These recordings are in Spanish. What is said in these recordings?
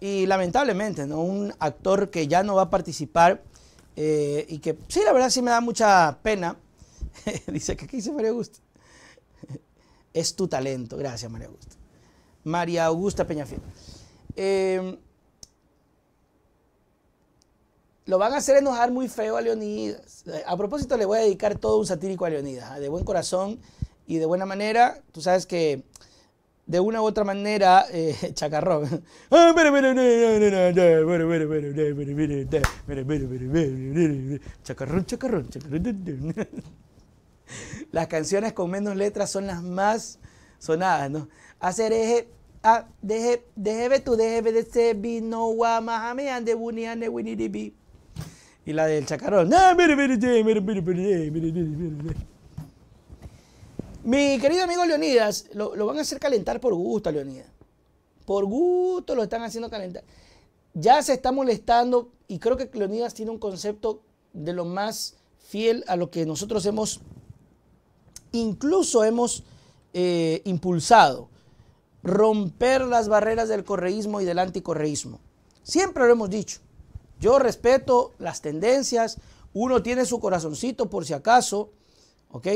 Y lamentablemente, ¿no? Un actor que ya no va a participar eh, y que sí, la verdad sí me da mucha pena. Dice que aquí dice María Augusta. es tu talento. Gracias, María Augusta. María Augusta Peñafiel. Em, lo van a hacer enojar muy feo a Leonidas. A propósito, le voy a dedicar todo un satírico a Leonidas, ¿ah? de buen corazón y de buena manera. Tú sabes que de una u otra manera eh, chacarrón. Chacarrón, chacarrón, chacarrón. Las canciones con menos letras son las más sonadas, ¿no? Hacer eje, ah, deje, deje tu deje de ser vino guama ande ande winiribi. Y la del chacarrón. Mi querido amigo Leonidas, lo, van a hacer calentar por gusto, Leonidas. Por gusto lo están haciendo calentar. Ya se está molestando y creo que Leonidas tiene un concepto de lo más fiel a lo que nosotros hemos, incluso hemos eh, impulsado. Romper las barreras del correísmo y del anticorreísmo. Siempre lo hemos dicho. Yo respeto las tendencias, uno tiene su corazoncito por si acaso, ¿ok?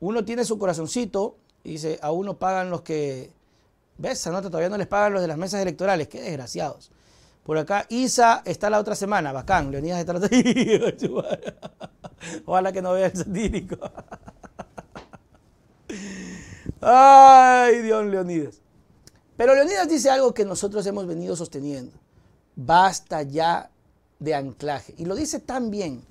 uno tiene su corazoncito y dice, a uno pagan los que... ¿Ves? A nota todavía no les pagan los de las mesas electorales. Qué desgraciados. Por acá, Isa está la otra semana. Bacán, Leonidas está la Ojalá que no vea el satírico. Ay, Dios, Leonidas. Pero Leonidas dice algo que nosotros hemos venido sosteniendo. Basta ya de anclaje. Y lo dice tan bien.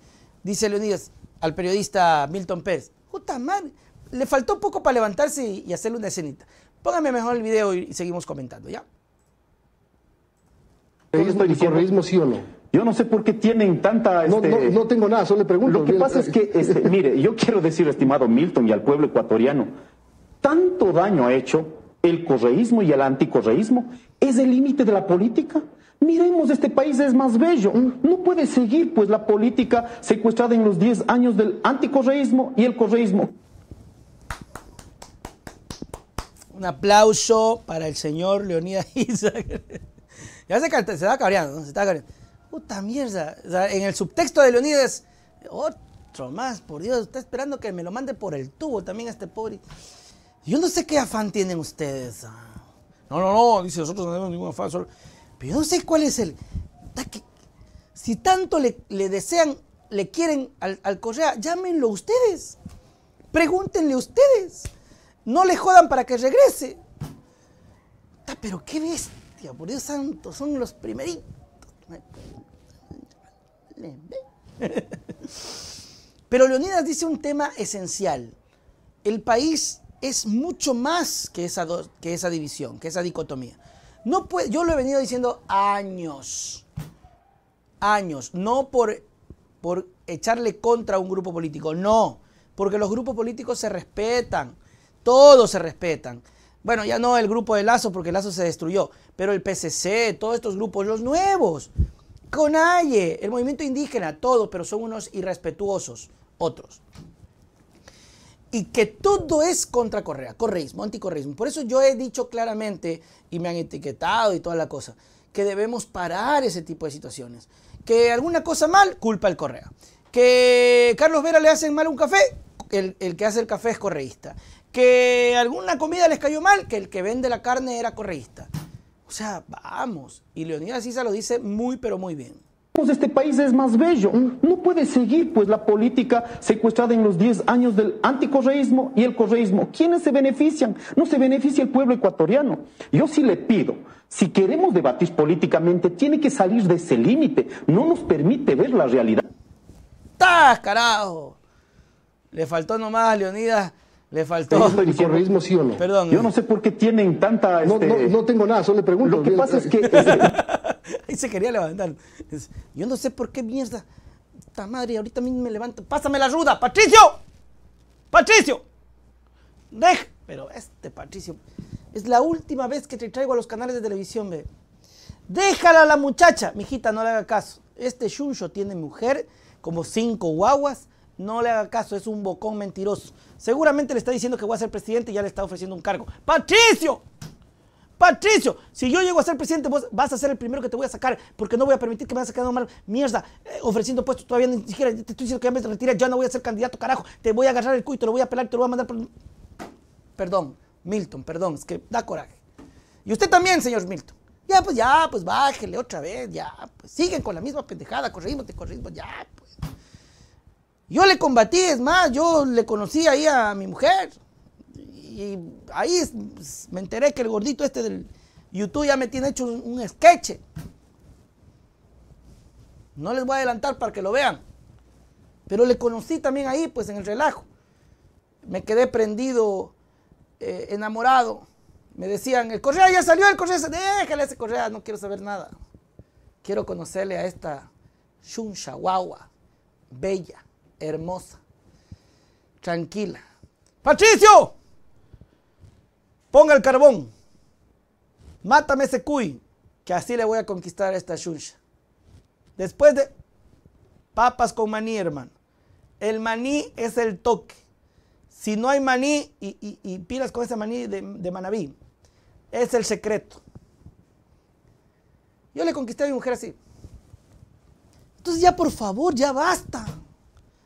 Dice Leonidas al periodista Milton Pérez. Puta madre. Le faltó poco para levantarse y, hacerle una escenita. Póngame mejor el video y, seguimos comentando, ¿ya? sí o no? Yo no sé por qué tienen tanta... No, no, este, no, tengo nada, solo le pregunto. Lo que pasa es que, este, mire, yo quiero decir, estimado Milton y al pueblo ecuatoriano, tanto daño ha hecho el correísmo y el anticorreísmo, es el límite de la política. Miremos, este país es más bello. No puede seguir pues la política secuestrada en los 10 años del anticorreísmo y el correísmo. Un aplauso para el señor Leonidas Isaac. ya se, se está cabreando, se está cabreando. Puta mierda. en el subtexto de Leonidas, otro más, por Dios, está esperando que me lo mande por el tubo también este pobre. Yo no sé qué afán tienen ustedes. Ah. No, no, no, dice, nosotros no tenemos ningún afán. Pero yo no sé cuál es el... Si tanto le, desean, le quieren al, Correa, llámenlo ustedes. Pregúntenle ustedes. No le jodan para que regrese. Pero qué bestia, por Dios santo, son los primeritos. Pero Leonidas dice un tema esencial. El país es mucho más que esa, que esa división, que esa dicotomía. No yo lo he venido diciendo años, años, no por, por echarle contra un grupo político, no, porque los grupos políticos se respetan, todos se respetan. Bueno, ya no el grupo de Lazo, porque Lazo se destruyó, pero el PCC, todos estos grupos, los nuevos, Conalle, el movimiento indígena, todos, pero son unos irrespetuosos, otros y que todo es contra Correa, correísmo, anticorreísmo. Por eso yo he dicho claramente, y me han etiquetado y toda la cosa, que debemos parar ese tipo de situaciones. Que alguna cosa mal, culpa el Correa. Que Carlos Vera le hacen mal un café, el, el que hace el café es correísta. Que alguna comida les cayó mal, que el que vende la carne era correísta. O sea, vamos. Y Leonidas Isa lo dice muy, pero muy bien. Pues este país es más bello. No puede seguir pues la política secuestrada en los 10 años del anticorreísmo y el correísmo. ¿Quiénes se benefician? No se beneficia el pueblo ecuatoriano. Yo sí le pido, si queremos debatir políticamente, tiene que salir de ese límite. No nos permite ver la realidad. ¡Tas, carajo! Le faltó nomás Leonidas le faltó. ¿El correísmo sí o no? Perdón. Yo no sé por qué tienen tanta. No, este, no, tengo nada, solo le pregunto. Lo que pasa es que. Este, Ahí se quería levantar. Yo no sé por qué mierda. Esta madre, ahorita mismo me levanto. ¡Pásame la ruda! ¡Patricio! ¡Patricio! ¡Deja! Pero este Patricio. Es la última vez que te traigo a los canales de televisión, ve. Déjala a la muchacha. Mijita, no le haga caso. Este Shuncho tiene mujer, como cinco guaguas. No le haga caso, es un bocón mentiroso. Seguramente le está diciendo que voy a ser presidente y ya le está ofreciendo un cargo. ¡Patricio! Patricio, si yo llego a ser presidente, vos vas a ser el primero que te voy a sacar, porque no voy a permitir que me a sacado mal mierda, eh, ofreciendo puestos todavía ni siquiera, te estoy diciendo que ya me retiré, yo no voy a ser candidato, carajo, te voy a agarrar el y te lo voy a pelar, te lo voy a mandar por... Perdón, Milton, perdón, es que da coraje. Y usted también, señor Milton. Ya, pues, ya, pues, bájele otra vez, ya, pues, siguen con la misma pendejada, corrimos, te corrimos, ya, pues. Yo le combatí, es más, yo le conocí ahí a mi mujer y ahí me enteré que el gordito este del YouTube ya me tiene hecho un, sketch. No les voy a adelantar para que lo vean. Pero le conocí también ahí, pues en el relajo. Me quedé prendido, eh, enamorado. Me decían, el Correa ya salió, el Correa, déjale ese Correa, no quiero saber nada. Quiero conocerle a esta Shun bella, hermosa, tranquila. ¡Patricio! Ponga el carbón. Mátame ese cuy. Que así le voy a conquistar a esta shuncha. Después de papas con maní, hermano. El maní es el toque. Si no hay maní y, pilas con ese maní de, de Manabí, es el secreto. Yo le conquisté a mi mujer así. Entonces ya por favor, ya basta.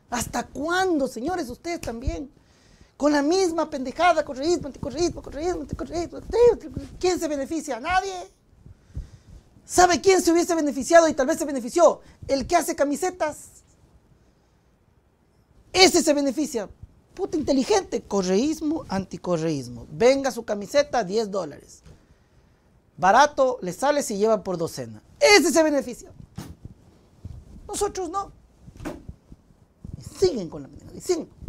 ¿Hasta cuándo, señores, ustedes también? con la misma pendejada, correísmo, anticorreísmo, correísmo, anticorreísmo. ¿Quién se beneficia? Nadie. ¿Sabe quién se hubiese beneficiado y tal vez se benefició? El que hace camisetas. Ese se beneficia. Puta inteligente. Correísmo, anticorreísmo. Venga su camiseta, 10 dólares. Barato, le sale si lleva por docena. Ese se beneficia. Nosotros no. siguen con la y siguen.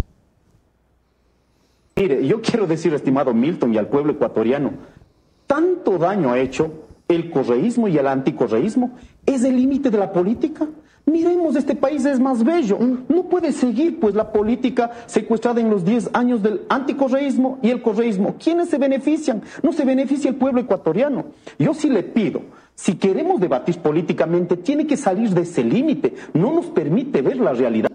Mire, yo quiero decir, estimado Milton y al pueblo ecuatoriano, tanto daño ha hecho el correísmo y el anticorreísmo, es el límite de la política. Miremos, este país es más bello. No puede seguir, pues, la política secuestrada en los 10 años del anticorreísmo y el correísmo. ¿Quiénes se benefician? No se beneficia el pueblo ecuatoriano. Yo sí le pido, si queremos debatir políticamente, tiene que salir de ese límite. No nos permite ver la realidad.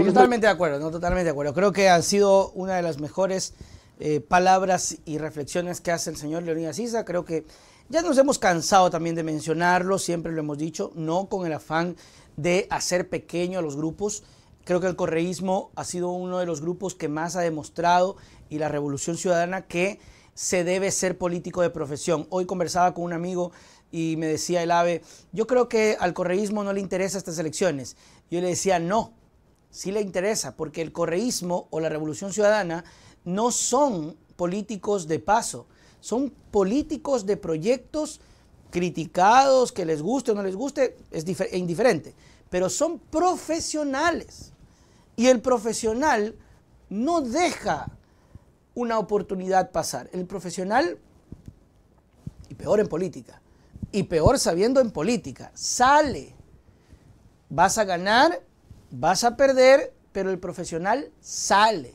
Totalmente de acuerdo, no totalmente de acuerdo. Creo que han sido una de las mejores eh, palabras y reflexiones que hace el señor Leonidas Isa. Creo que ya nos hemos cansado también de mencionarlo, siempre lo hemos dicho, no con el afán de hacer pequeño a los grupos. Creo que el correísmo ha sido uno de los grupos que más ha demostrado y la revolución ciudadana que se debe ser político de profesión. Hoy conversaba con un amigo y me decía el AVE, yo creo que al correísmo no le interesa estas elecciones. Yo le decía, no, sí le interesa, porque el correísmo o la revolución ciudadana no son políticos de paso, son políticos de proyectos criticados, que les guste o no les guste, es e indiferente, pero son profesionales. Y el profesional no deja una oportunidad pasar. El profesional, y peor en política, y peor sabiendo en política, sale. Vas a ganar Vas a perder, pero el profesional sale.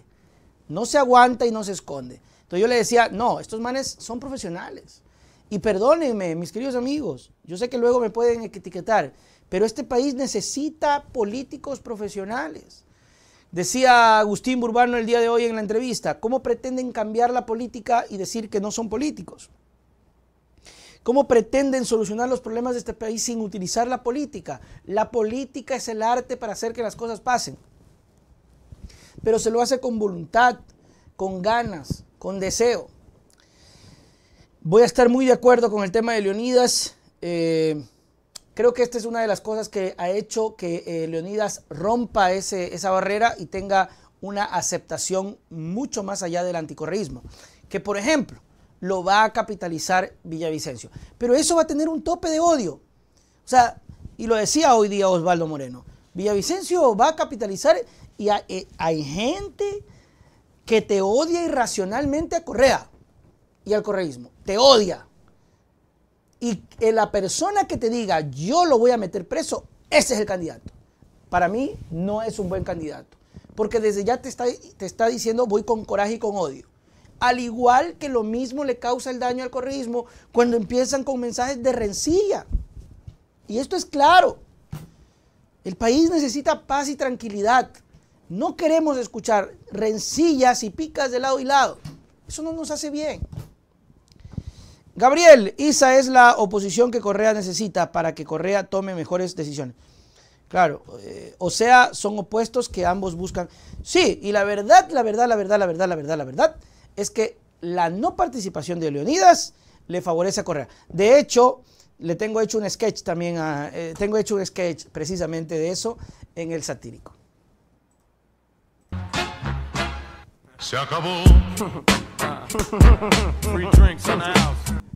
No se aguanta y no se esconde. Entonces yo le decía, no, estos manes son profesionales. Y perdónenme, mis queridos amigos, yo sé que luego me pueden etiquetar, pero este país necesita políticos profesionales. Decía Agustín Burbano el día de hoy en la entrevista, ¿cómo pretenden cambiar la política y decir que no son políticos? ¿Cómo pretenden solucionar los problemas de este país sin utilizar la política? La política es el arte para hacer que las cosas pasen. Pero se lo hace con voluntad, con ganas, con deseo. Voy a estar muy de acuerdo con el tema de Leonidas. Eh, creo que esta es una de las cosas que ha hecho que eh, Leonidas rompa esa barrera y tenga una aceptación mucho más allá del anticorrismo. Que por ejemplo, lo va a capitalizar Villavicencio. Pero eso va a tener un tope de odio. O sea, y lo decía hoy día Osvaldo Moreno, Villavicencio va a capitalizar y eh, hay, gente que te odia irracionalmente a Correa y al correísmo. Te odia. Y la persona que te diga, yo lo voy a meter preso, ese es el candidato. Para mí no es un buen candidato. Porque desde ya te está, te está diciendo, voy con coraje y con odio al igual que lo mismo le causa el daño al correísmo cuando empiezan con mensajes de rencilla. Y esto es claro. El país necesita paz y tranquilidad. No queremos escuchar rencillas y picas de lado y lado. Eso no nos hace bien. Gabriel, ISA es la oposición que Correa necesita para que Correa tome mejores decisiones. Claro, eh, o sea, son opuestos que ambos buscan. Sí, y la verdad, la verdad, la verdad, la verdad, la verdad, la verdad es que la no participación de Leonidas le favorece a Correa. De hecho, le tengo hecho un sketch también, eh, tengo hecho un sketch precisamente de eso en el satírico. Se acabó.